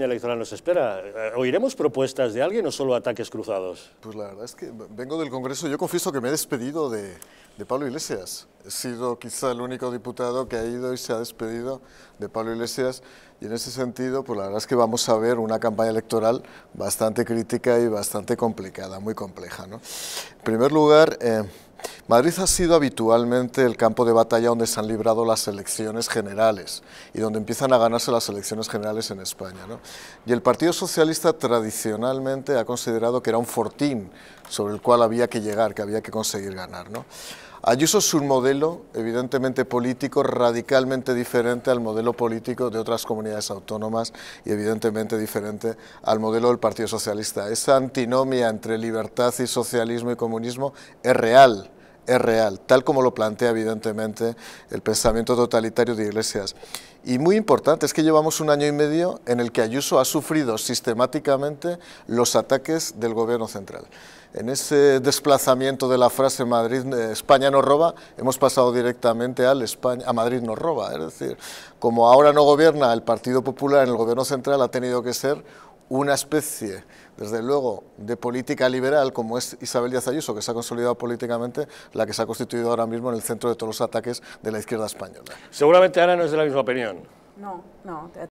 electoral nos espera? Eh, ¿Oiremos propuestas de alguien o solo ataques cruzados? Pues la verdad es que vengo del Congreso, yo confieso que me he despedido de, Pablo Iglesias. He sido quizá el único diputado que ha ido y se ha despedido de Pablo Iglesias y en ese sentido, pues la verdad es que vamos a ver una campaña electoral bastante crítica y bastante complicada, muy compleja. ¿no? En primer lugar, eh, Madrid ha sido habitualmente el campo de batalla donde se han librado las elecciones generales y donde empiezan a ganarse las elecciones generales en España. ¿no? Y el Partido Socialista tradicionalmente ha considerado que era un fortín sobre el cual había que llegar, que había que conseguir ganar. ¿no? Ayuso es un modelo, evidentemente político, radicalmente diferente al modelo político de otras comunidades autónomas y evidentemente diferente al modelo del Partido Socialista. Esa antinomia entre libertad y socialismo y comunismo es real es real, tal como lo plantea evidentemente el pensamiento totalitario de Iglesias. Y muy importante es que llevamos un año y medio en el que Ayuso ha sufrido sistemáticamente los ataques del gobierno central. En ese desplazamiento de la frase Madrid, eh, España nos roba, hemos pasado directamente al España, a Madrid nos roba. Es decir, como ahora no gobierna el Partido Popular en el gobierno central, ha tenido que ser una especie, desde luego, de política liberal, como es Isabel Díaz Ayuso, que se ha consolidado políticamente, la que se ha constituido ahora mismo en el centro de todos los ataques de la izquierda española. Seguramente Ana no es de la misma opinión. No, no,